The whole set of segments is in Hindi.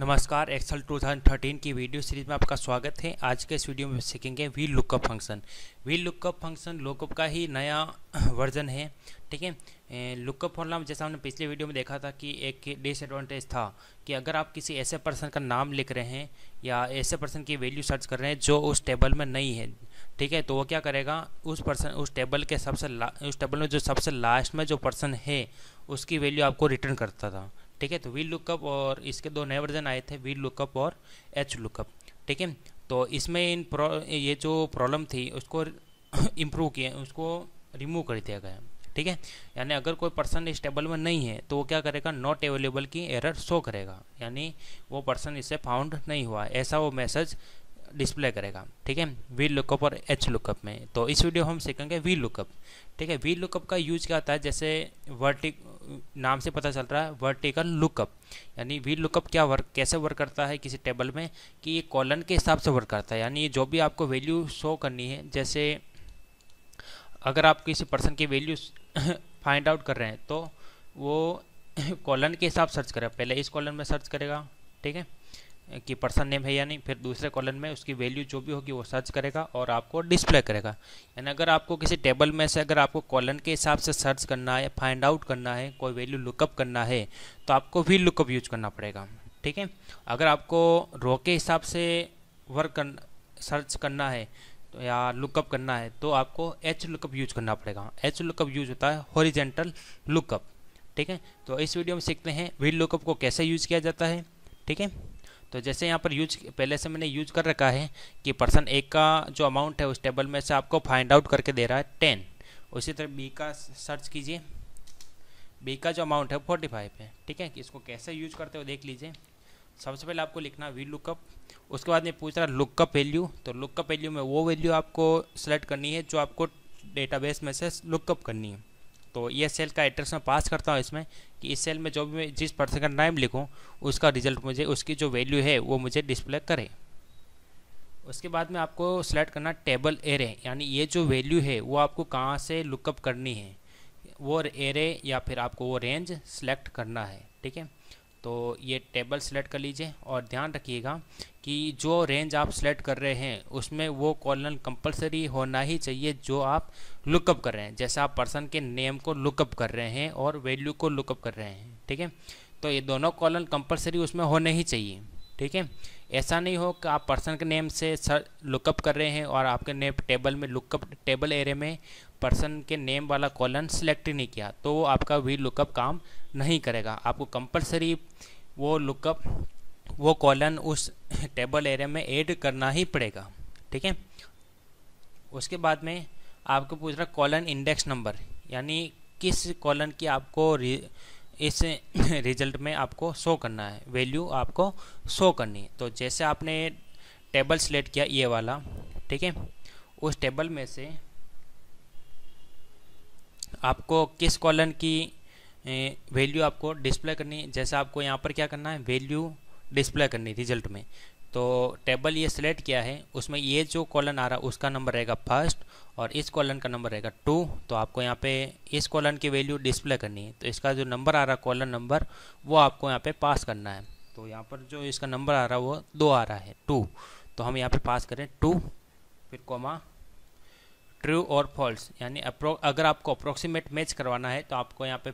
नमस्कार एक्सल 2013 की वीडियो सीरीज में आपका स्वागत है आज के इस वीडियो में सीखेंगे V lookup function V lookup function lookup का ही नया वर्जन है ठीक है लुकअप फॉर्मला जैसा हमने पिछले वीडियो में देखा था कि एक डिसएडवांटेज था कि अगर आप किसी ऐसे पर्सन का नाम लिख रहे हैं या ऐसे पर्सन की वैल्यू सर्च कर रहे हैं जो उस टेबल में नहीं है ठीक है तो वो क्या करेगा उस पर्सन उस टेबल के सबसे उस टेबल में जो सबसे लास्ट में जो पर्सन है उसकी वैल्यू आपको रिटर्न करता था ठीक है तो वी लुकअप और इसके दो नए वर्जन आए थे वी लुकअप और एच लुकअप ठीक है तो इसमें इन ये जो प्रॉब्लम थी उसको इम्प्रूव किए उसको रिमूव कर दिया गया ठीक है यानी अगर कोई पर्सन इस टेबल में नहीं है तो वो क्या करेगा नॉट अवेलेबल की एरर शो करेगा यानी वो पर्सन इससे फाउंड नहीं हुआ ऐसा वो मैसेज डिस्प्ले करेगा ठीक है वी लुकअप और एच लुकअप में तो इस वीडियो हम सीखेंगे वी लुकअप ठीक है वी लुकअप का यूज क्या होता है जैसे वर्टिक नाम से पता चल रहा है वर्टिकल लुकअप यानी वी लुकअप क्या वर्क कैसे वर्क करता है किसी टेबल में कि ये कॉलन के हिसाब से वर्क करता है यानी जो भी आपको वैल्यू शो करनी है जैसे अगर आप किसी पर्सन की वैल्यू फाइंड आउट कर रहे हैं तो वो कॉलन के हिसाब सर्च करेगा पहले इस कॉलन में सर्च करेगा ठीक है कि पर्सन नेम है या नहीं फिर दूसरे कॉलन में उसकी वैल्यू जो भी होगी वो सर्च करेगा और आपको डिस्प्ले करेगा यानी अगर आपको किसी टेबल में से अगर आपको कॉलन के हिसाब से सर्च करना है फाइंड आउट करना है कोई वैल्यू लुकअप करना है तो आपको वी लुकअप यूज करना पड़ेगा ठीक है अगर आपको रो के हिसाब से वर्क कर सर्च करना है तो या लुकअप करना है तो आपको एच लुकअप यूज करना पड़ेगा एच लुकअप यूज होता है हॉरिजेंटल लुकअप ठीक है तो इस वीडियो में सीखते हैं वी लुकअप को कैसे यूज किया जाता है ठीक है तो जैसे यहाँ पर यूज पहले से मैंने यूज कर रखा है कि पर्सन ए का जो अमाउंट है उस टेबल में से आपको फाइंड आउट करके दे रहा है टेन उसी तरह बी का सर्च कीजिए बी का जो अमाउंट है फोर्टी फाइव है ठीक है कि इसको कैसे यूज करते हो देख लीजिए सबसे पहले आपको लिखना वी लुकअप उसके बाद में पूछ रहा लुक का वैल्यू तो लुक वैल्यू में वो वैल्यू आपको सेलेक्ट करनी है जो आपको डेटाबेस में से लुकअप करनी है तो ये सेल का एड्रेस मैं पास करता हूँ इसमें कि इस सेल में जो भी मैं जिस पर्सन का नाम लिखूँ उसका रिजल्ट मुझे उसकी जो वैल्यू है वो मुझे डिस्प्ले करे उसके बाद में आपको सेलेक्ट करना टेबल एरे यानी ये जो वैल्यू है वो आपको कहाँ से लुकअप करनी है वो एरे या फिर आपको वो रेंज सेलेक्ट करना है ठीक है तो ये टेबल सेलेक्ट कर लीजिए और ध्यान रखिएगा कि जो रेंज आप सेलेक्ट कर रहे हैं उसमें वो कॉलन कंपलसरी होना ही चाहिए जो आप लुकअप कर रहे हैं जैसे आप पर्सन के नेम को लुकअप कर रहे हैं और वैल्यू को लुकअप कर रहे हैं ठीक है तो ये दोनों कॉलन कंपलसरी उसमें होने ही चाहिए ठीक है ऐसा नहीं हो कि आप पर्सन के नेम से सर लुकअप कर रहे हैं और आपके नेम टेबल में लुकअप टेबल एरे में पर्सन के नेम वाला कॉलन सेलेक्ट नहीं किया तो वो आपका वी लुकअप काम नहीं करेगा आपको कंपलसरी वो लुकअप वो कॉलन उस टेबल एरे में ऐड करना ही पड़ेगा ठीक है उसके बाद में आपको पूछ रहा कॉलन इंडेक्स नंबर यानी किस कॉलन की आपको इस रिजल्ट में आपको शो करना है वैल्यू आपको शो करनी है तो जैसे आपने टेबल सेलेक्ट किया ये वाला ठीक है उस टेबल में से आपको किस कॉलन की वैल्यू आपको डिस्प्ले करनी जैसे आपको यहाँ पर क्या करना है वैल्यू डिस्प्ले करनी रिजल्ट में तो टेबल ये सिलेक्ट किया है उसमें ये जो कॉलन आ रहा है उसका नंबर रहेगा फर्स्ट और इस कॉलन का नंबर रहेगा टू तो आपको यहाँ पे इस कॉलन की वैल्यू डिस्प्ले करनी है तो इसका जो नंबर आ रहा है कॉलन नंबर वो आपको यहाँ पे पास करना है तो यहाँ पर जो इसका नंबर आ रहा है वो दो आ रहा है टू तो हम यहाँ पे पास करें टू फिर कोमा ट्रू और फॉल्स यानी अगर आपको अप्रोक्सीमेट मैच करवाना है तो आपको यहाँ पे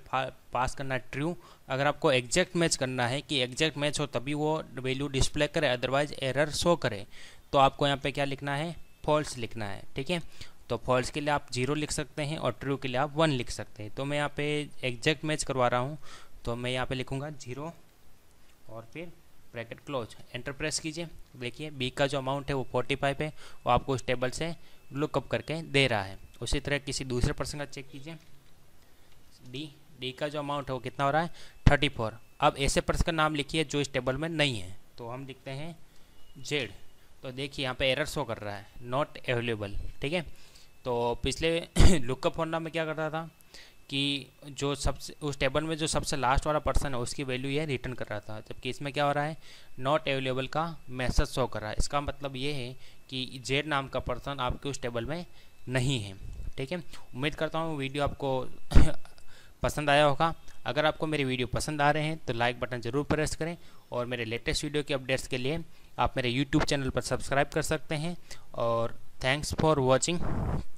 पास करना है ट्रू अगर आपको एग्जैक्ट मैच करना है कि एग्जैक्ट मैच हो तभी वो वैल्यू डिस्प्ले करे अदरवाइज एरर शो करे तो आपको यहाँ पे क्या लिखना है फॉल्स लिखना है ठीक है तो फॉल्स के लिए आप जीरो लिख सकते हैं और ट्रू के लिए आप वन लिख सकते हैं तो मैं यहाँ पे एग्जैक्ट मैच करवा रहा हूँ तो मैं यहाँ पे लिखूँगा जीरो और फिर ब्रैकेट क्लोज एंटर प्रेस कीजिए देखिए बी का जो अमाउंट है वो फोर्टी फाइव है वो आपको उस टेबल से लुकअप करके दे रहा है उसी तरह किसी दूसरे पर्सन का चेक कीजिए डी डी का जो अमाउंट है वो कितना हो रहा है थर्टी फोर अब ऐसे पर्सन का नाम लिखिए जो इस टेबल में नहीं है तो हम लिखते हैं जेड तो देखिए यहाँ पे एरर शो कर रहा है नॉट अवेलेबल ठीक है तो पिछले लुकअप होना में क्या कर रहा था कि जो सबसे उस टेबल में जो सबसे लास्ट वाला पर्सन है उसकी वैल्यू यह रिटर्न कर रहा था जबकि इसमें क्या हो रहा है नॉट अवेलेबल का मैसेज शो कर रहा है इसका मतलब ये है कि जेड नाम का पर्सन आपके उस टेबल में नहीं है ठीक है उम्मीद करता हूँ वीडियो आपको पसंद आया होगा अगर आपको मेरी वीडियो पसंद आ रहे हैं तो लाइक बटन ज़रूर प्रेस करें और मेरे लेटेस्ट वीडियो के अपडेट्स के लिए आप मेरे यूट्यूब चैनल पर सब्सक्राइब कर सकते हैं और थैंक्स फॉर वॉचिंग